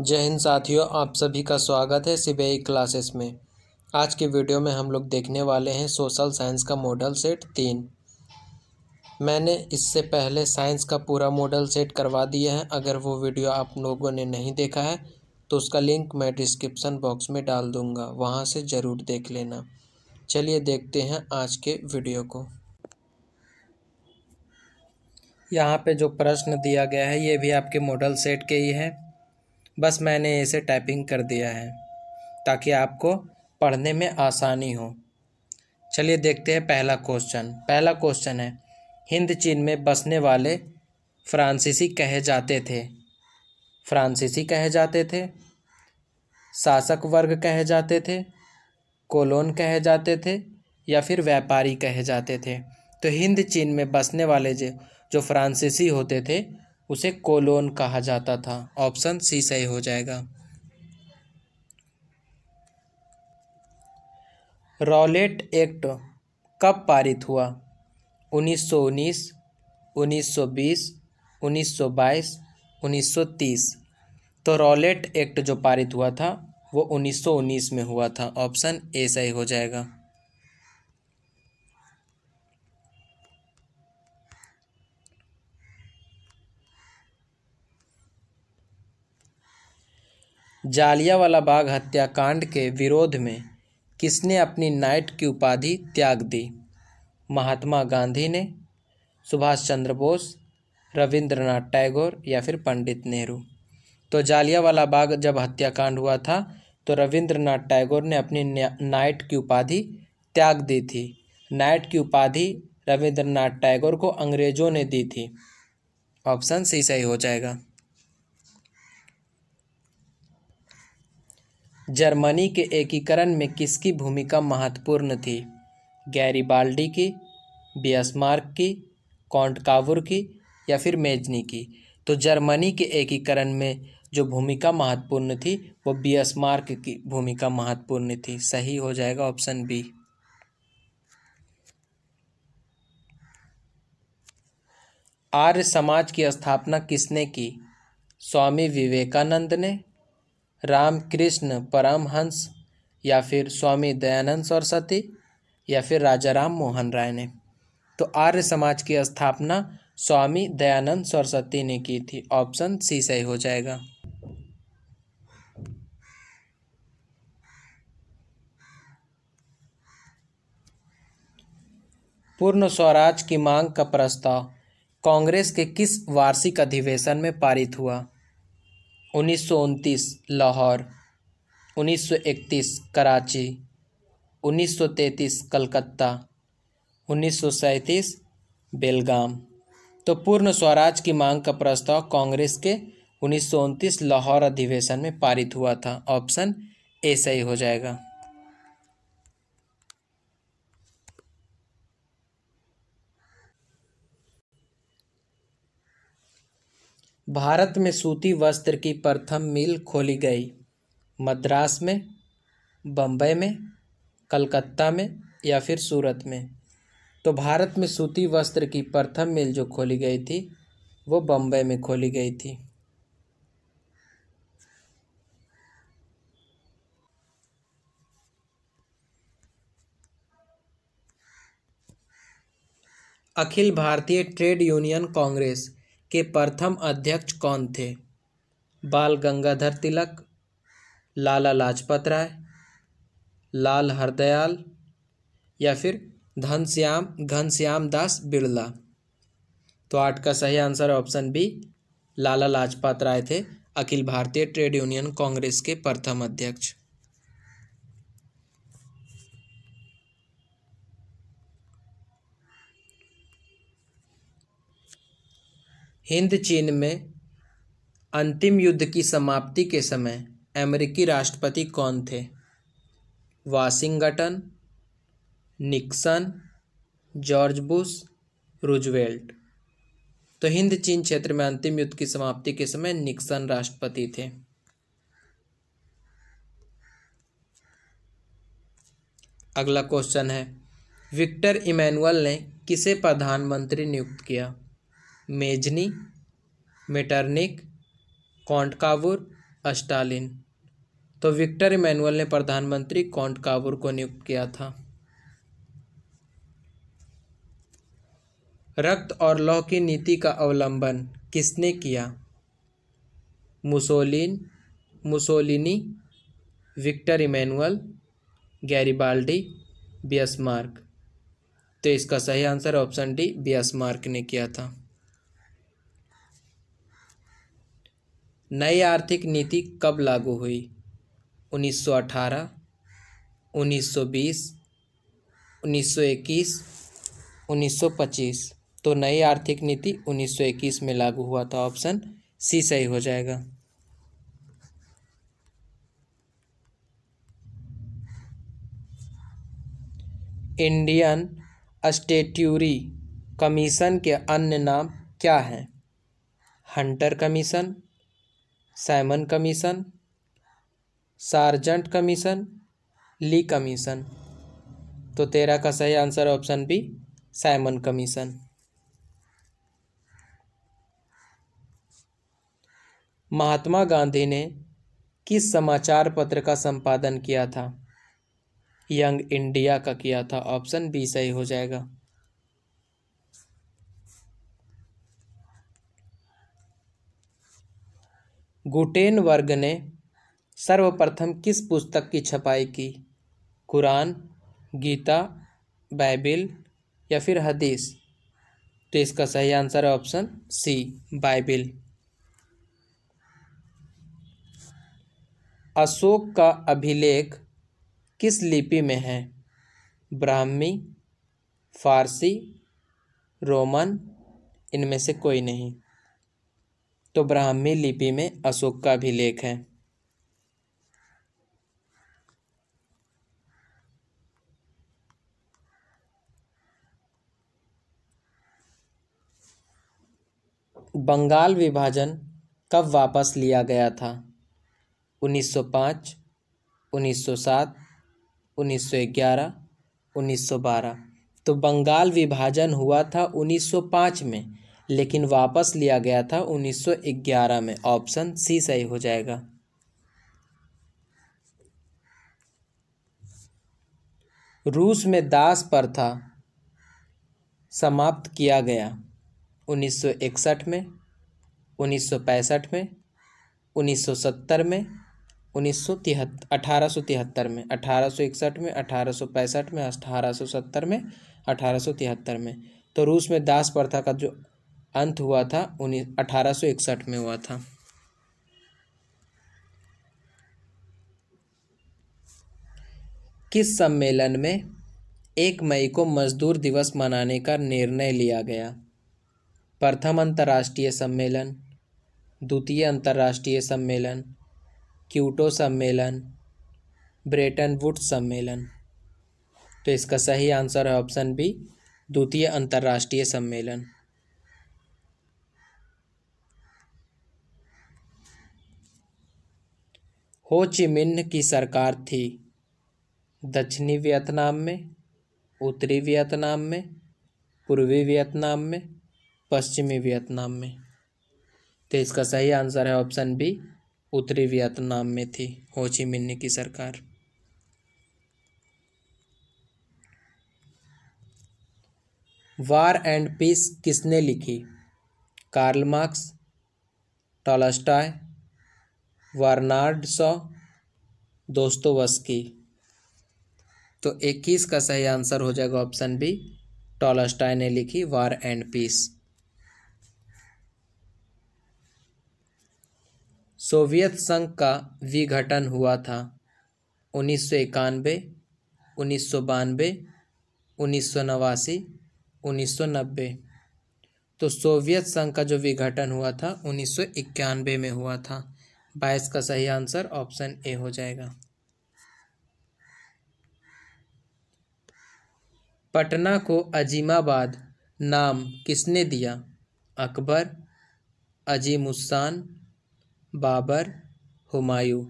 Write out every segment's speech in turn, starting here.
जय हिंद साथियों आप सभी का स्वागत है सी क्लासेस में आज के वीडियो में हम लोग देखने वाले हैं सोशल साइंस का मॉडल सेट तीन मैंने इससे पहले साइंस का पूरा मॉडल सेट करवा दिया है अगर वो वीडियो आप लोगों ने नहीं देखा है तो उसका लिंक मैं डिस्क्रिप्सन बॉक्स में डाल दूँगा वहाँ से ज़रूर देख लेना चलिए देखते हैं आज के वीडियो को यहाँ पे जो प्रश्न दिया गया है ये भी आपके मॉडल सेट के ही है बस मैंने इसे टाइपिंग कर दिया है ताकि आपको पढ़ने में आसानी हो चलिए देखते हैं पहला क्वेश्चन पहला क्वेश्चन है हिंद चीन में बसने वाले फ्रांसीसी कहे जाते थे फ्रांसीसी कहे जाते थे शासक वर्ग कहे जाते थे कोलोन कहे जाते थे या फिर व्यापारी कहे जाते थे तो हिंद चीन में बसने वाले जो जो फ्रांसीसी होते थे उसे कोलोन कहा जाता था ऑप्शन सी सही हो जाएगा रॉलेट एक्ट कब पारित हुआ 1919, 1920, 1922, 1930 तो रॉलेट एक्ट जो पारित हुआ था वो 1919 में हुआ था ऑप्शन ए सही हो जाएगा जालियावाला बाग हत्याकांड के विरोध में किसने अपनी नाइट की उपाधि त्याग दी महात्मा गांधी ने सुभाष चंद्र बोस रविंद्रनाथ टैगोर या फिर पंडित नेहरू तो जालियावाला बाग जब हत्याकांड हुआ था तो रविंद्रनाथ टैगोर ने अपनी नाइट की उपाधि त्याग दी थी नाइट की उपाधि रविंद्रनाथ टैगोर को अंग्रेज़ों ने दी थी ऑप्शन सी सही हो जाएगा जर्मनी के एकीकरण में किसकी भूमिका महत्वपूर्ण थी गैरीबाल्डी की बियसमार्क की कॉन्टकावुर की या फिर मेजनी की तो जर्मनी के एकीकरण में जो भूमिका महत्वपूर्ण थी वो बियसमार्क की भूमिका महत्वपूर्ण थी सही हो जाएगा ऑप्शन बी आर्य समाज की स्थापना किसने की स्वामी विवेकानंद ने रामकृष्ण परमहंस या फिर स्वामी दयानंद सरस्वती या फिर राजा राम मोहन राय ने तो आर्य समाज की स्थापना स्वामी दयानंद सरस्वती ने की थी ऑप्शन सी सही हो जाएगा पूर्ण स्वराज की मांग का प्रस्ताव कांग्रेस के किस वार्षिक अधिवेशन में पारित हुआ उन्नीस लाहौर 1931 कराची 1933 कलकत्ता 1937 बेलगाम तो पूर्ण स्वराज की मांग का प्रस्ताव कांग्रेस के उन्नीस लाहौर अधिवेशन में पारित हुआ था ऑप्शन ए सही हो जाएगा भारत में सूती वस्त्र की प्रथम मिल खोली गई मद्रास में बम्बई में कलकत्ता में या फिर सूरत में तो भारत में सूती वस्त्र की प्रथम मिल जो खोली गई थी वो बम्बई में खोली गई थी अखिल भारतीय ट्रेड यूनियन कांग्रेस के प्रथम अध्यक्ष कौन थे बाल गंगाधर तिलक लाला लाजपत राय लाल हरदयाल या फिर धनश्याम घनश्याम दास बिरला तो आठ का सही answer option B Lala Lajpat Rai थे अखिल भारतीय ट्रेड यूनियन कांग्रेस के प्रथम अध्यक्ष हिंद चीन में अंतिम युद्ध की समाप्ति के समय अमेरिकी राष्ट्रपति कौन थे Washington Nixon George Bush Roosevelt तो हिंद चीन क्षेत्र में अंतिम युद्ध की समाप्ति के समय निक्सन राष्ट्रपति थे अगला क्वेश्चन है विक्टर इमैनुअल ने किसे प्रधानमंत्री नियुक्त किया मेजनी मेटर्निक कौंटकावुर अस्टालिन तो विक्टर इमैनुअल ने प्रधानमंत्री कौंटकावुर को नियुक्त किया था रक्त और लौह की नीति का अवलंबन किसने किया Mussolini Mussolini Victor Emmanuel Garibaldi Bismarck तो इसका सही आंसर ऑप्शन डी बियसमार्क ने किया था नई आर्थिक नीति कब लागू हुई 1918, 1920, 1921, 1925 तो नई आर्थिक नीति 1921 में लागू हुआ था ऑप्शन सी सही हो जाएगा इंडियन स्टेट्यूरी कमीशन के अन्य नाम क्या हैं Hunter commission Simon commission Sargent commission Lee commission तो तेरह का सही answer option B Simon commission Mahatma Gandhi ने किस समाचार पत्र का संपादन किया था यंग इंडिया का किया था ऑप्शन बी सही हो जाएगा वर्ग ने सर्वप्रथम किस पुस्तक की छपाई की कुरान गीता बाइबिल या फिर हदीस तो इसका सही आंसर है ऑप्शन सी बाइबिल अशोक का अभिलेख किस लिपि में है ब्राह्मी फारसी रोमन इनमें से कोई नहीं तो ब्राह्मी लिपि में अशोक का भी लेख है बंगाल विभाजन कब वापस लिया गया था 1905, 1907, 1911, 1912 तो बंगाल विभाजन हुआ था 1905 में लेकिन वापस लिया गया था 1911 में ऑप्शन सी सही हो जाएगा रूस में दास प्रथा समाप्त किया गया 1961 में 1965 में 1970 में उन्नीस सौ तिहत्तर अठारह सौ तिहत्तर में अठारह सौ इकसठ में अठारह सौ पैंसठ में अठारह सौ सत्तर में अठारह सौ तिहत्तर में तो रूस में दास प्रथा का जो अंत हुआ था उन्नीस अठारह में हुआ था किस सम्मेलन में एक मई को मजदूर दिवस मनाने का निर्णय लिया गया प्रथम अंतर्राष्ट्रीय सम्मेलन द्वितीय अंतर्राष्ट्रीय सम्मेलन क्यूटो सम्मेलन ब्रेटन वुड सम्मेलन तो इसका सही आंसर है ऑप्शन बी द्वितीय अंतर्राष्ट्रीय सम्मेलन हो चिमिन्ह की सरकार थी दक्षिणी वियतनाम में उत्तरी वियतनाम में पूर्वी वियतनाम में पश्चिमी वियतनाम में तो इसका सही आंसर है ऑप्शन बी उत्तरी वियतनाम में थी होची मिन्ह की सरकार वार एंड पीस किसने लिखी Karl Marx Tolstoy Bernard Shaw Dostoevsky तो इक्कीस का सही आंसर हो जाएगा ऑप्शन बी टॉलस्टाय ने लिखी वार एंड पीस सोवियत संघ का विघटन हुआ था उन्नीस सौ इक्यानबे उन्नीस सौ बानबे उन्नीस सौ नवासी उन्नीस सौ नब्बे तो सोवियत संघ का जो विघटन हुआ था उन्नीस सौ इक्यानवे में हुआ था बाईस का सही आंसर ऑप्शन ए हो जाएगा पटना को अजीमाबाद नाम किसने दिया अकबर अजीमुस्सान बाबर हुमायूं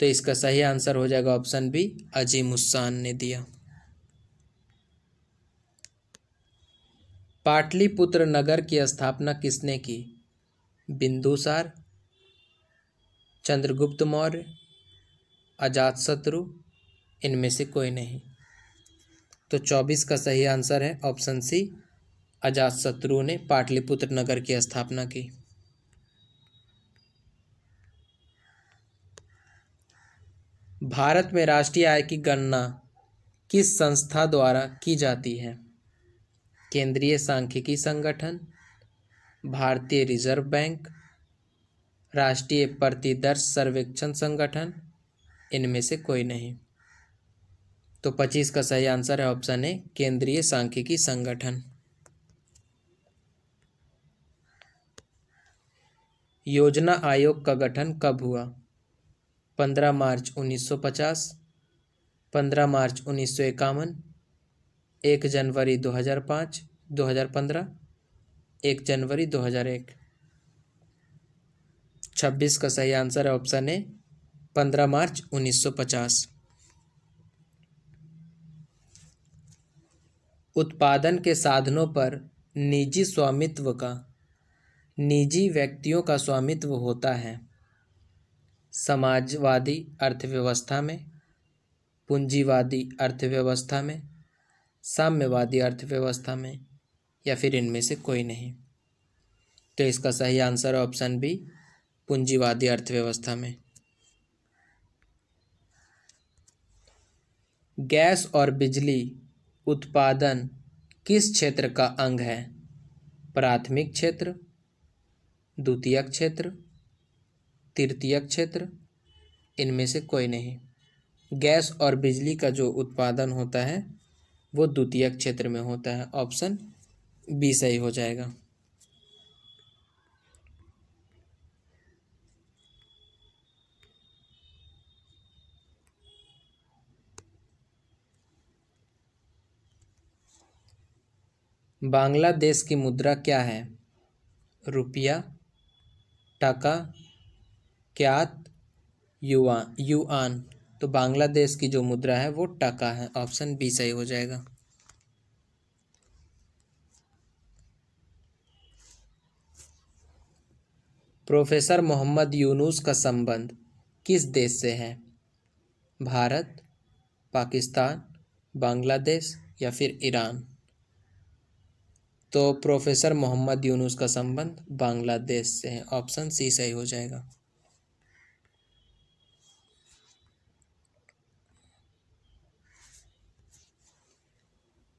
तो इसका सही आंसर हो जाएगा ऑप्शन बी अजीमुस्सान ने दिया पाटलिपुत्र नगर की स्थापना किसने की बिंदुसार चंद्रगुप्त मौर्य अजातशत्रु इनमें से कोई नहीं तो चौबीस का सही आंसर है ऑप्शन सी अजातशत्रु ने पाटलिपुत्र नगर की स्थापना की भारत में राष्ट्रीय आय की गणना किस संस्था द्वारा की जाती है केंद्रीय सांख्यिकी संगठन भारतीय रिजर्व बैंक राष्ट्रीय प्रतिदर्श सर्वेक्षण संगठन इनमें से कोई नहीं तो पच्चीस का सही आंसर है ऑप्शन ए केंद्रीय सांख्यिकी संगठन योजना आयोग का गठन कब हुआ पंद्रह मार्च उन्नीस सौ पचास पंद्रह मार्च उन्नीस सौ इक्यावन एक जनवरी दो हज़ार पाँच दो हज़ार पंद्रह एक जनवरी दो हज़ार एक छब्बीस का सही आंसर है ऑप्शन ए पंद्रह मार्च उन्नीस सौ पचास उत्पादन के साधनों पर निजी स्वामित्व का निजी व्यक्तियों का स्वामित्व होता है समाजवादी अर्थव्यवस्था में पूंजीवादी अर्थव्यवस्था में साम्यवादी अर्थव्यवस्था में या फिर इनमें से कोई नहीं तो इसका सही आंसर ऑप्शन बी पूंजीवादी अर्थव्यवस्था में गैस और बिजली उत्पादन किस क्षेत्र का अंग है प्राथमिक क्षेत्र द्वितीयक क्षेत्र तृतीयक क्षेत्र इनमें से कोई नहीं गैस और बिजली का जो उत्पादन होता है वो द्वितीयक क्षेत्र में होता है ऑप्शन बी सही हो जाएगा बांग्लादेश की मुद्रा क्या है रुपया टका क्यात युआ युआन तो बांग्लादेश की जो मुद्रा है वो टका है ऑप्शन बी सही हो जाएगा प्रोफेसर मोहम्मद यूनुस का संबंध किस देश से है भारत पाकिस्तान बांग्लादेश या फिर ईरान तो प्रोफेसर मोहम्मद यूनुस का संबंध बांग्लादेश से है ऑप्शन सी सही हो जाएगा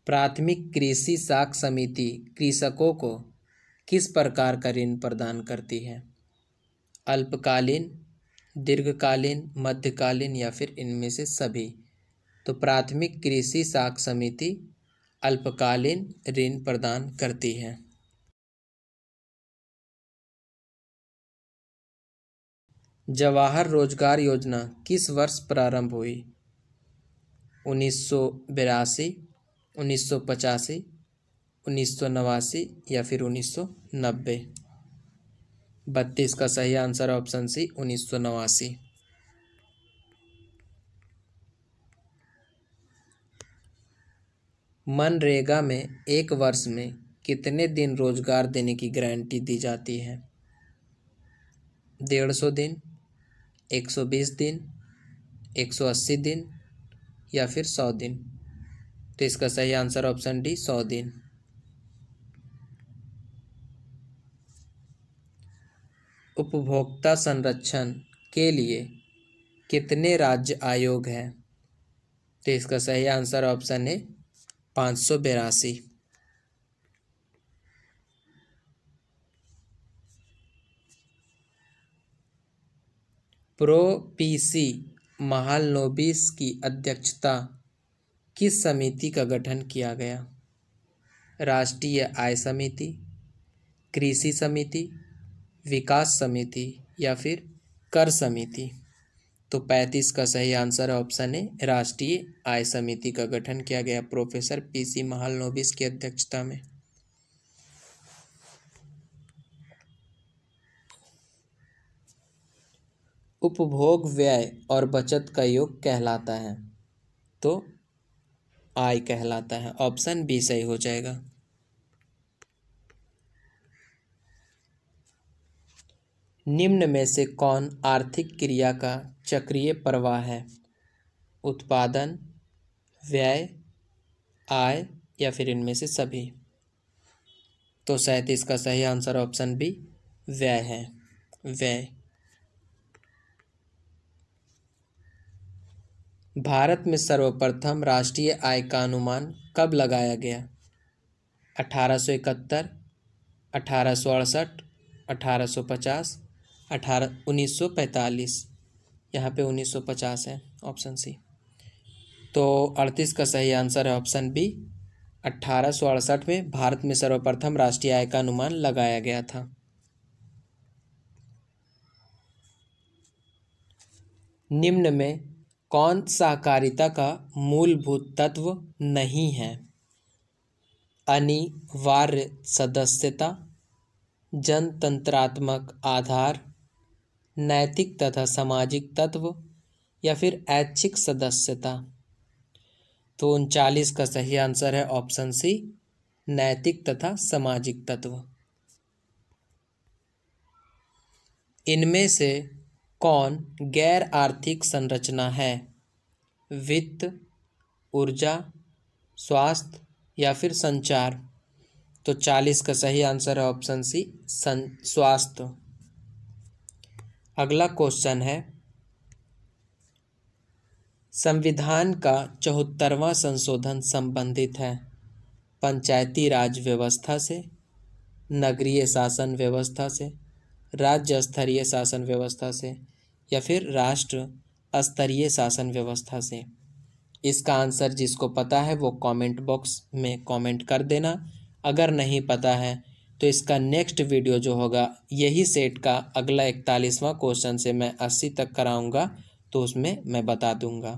प्राथमिक कृषि साख समिति कृषकों को किस प्रकार का ऋण प्रदान करती है अल्पकालीन दीर्घकालीन मध्यकालीन या फिर इनमें से सभी तो प्राथमिक कृषि साख समिति अल्पकालीन ऋण प्रदान करती है जवाहर रोजगार योजना किस वर्ष प्रारंभ हुई उन्नीस सौ बिरासी उन्नीस सौ पचासी उन्नीस सौ नवासी या फिर उन्नीस सौ नब्बे बत्तीस का सही आंसर ऑप्शन सी उन्नीस सौ नवासी मनरेगा में एक वर्ष में कितने दिन रोज़गार देने की गारंटी दी जाती है डेढ़ सौ दिन एक सौ बीस दिन एक सौ अस्सी दिन या फिर सौ दिन तो इसका सही आंसर ऑप्शन डी सौ दिन उपभोक्ता संरक्षण के लिए कितने राज्य आयोग हैं तो इसका सही आंसर ऑप्शन है पाँच सौ बेरासी सी महालनोबिस की अध्यक्षता किस समिति का गठन किया गया राष्ट्रीय आय समिति कृषि समिति विकास समिति या फिर कर समिति तो पैंतीस का सही आंसर है ऑप्शन ए राष्ट्रीय आय समिति का गठन किया गया प्रोफेसर पीसी महालनोबिस की अध्यक्षता में उपभोग व्यय और बचत का योग कहलाता है तो आय कहलाता है ऑप्शन बी सही हो जाएगा निम्न में से कौन आर्थिक क्रिया का चक्रीय प्रवाह है उत्पादन व्यय आय या फिर इनमें से सभी तो शायद इसका सही आंसर ऑप्शन बी व्यय है व्यय भारत में सर्वप्रथम राष्ट्रीय आय का अनुमान कब लगाया गया अठारह अठारह सौ सौ इकहत्तर अड़सठ अठारह सौ पचास अठारह उन्नीस सौ पैंतालीस यहाँ पे उन्नीस सौ पचास है ऑप्शन सी तो अड़तीस का सही आंसर है ऑप्शन बी अट्ठारह सौ अड़सठ में भारत में सर्वप्रथम राष्ट्रीय आय का अनुमान लगाया गया था निम्न में कौन सहकारिता का मूलभूत तत्व नहीं है अनिवार्य सदस्यता जनतंत्रात्मक आधार नैतिक तथा सामाजिक तत्व या फिर ऐच्छिक सदस्यता तो उनचालीस का सही आंसर है ऑप्शन सी नैतिक तथा सामाजिक तत्व इनमें से कौन गैर आर्थिक संरचना है वित्त ऊर्जा स्वास्थ्य या फिर संचार तो चालीस का सही आंसर है ऑप्शन सी स्वास्थ्य अगला क्वेश्चन है संविधान का चौहत्तरवा संशोधन संबंधित है पंचायती राज व्यवस्था से नगरीय शासन व्यवस्था से राज्य स्तरीय शासन व्यवस्था से या फिर राष्ट्र स्तरीय शासन व्यवस्था से इसका आंसर जिसको पता है वो कमेंट बॉक्स में कमेंट कर देना अगर नहीं पता है तो इसका नेक्स्ट वीडियो जो होगा यही सेट का अगला इकतालीसवां क्वेश्चन से मैं अस्सी तक कराऊंगा तो उसमें मैं बता दूंगा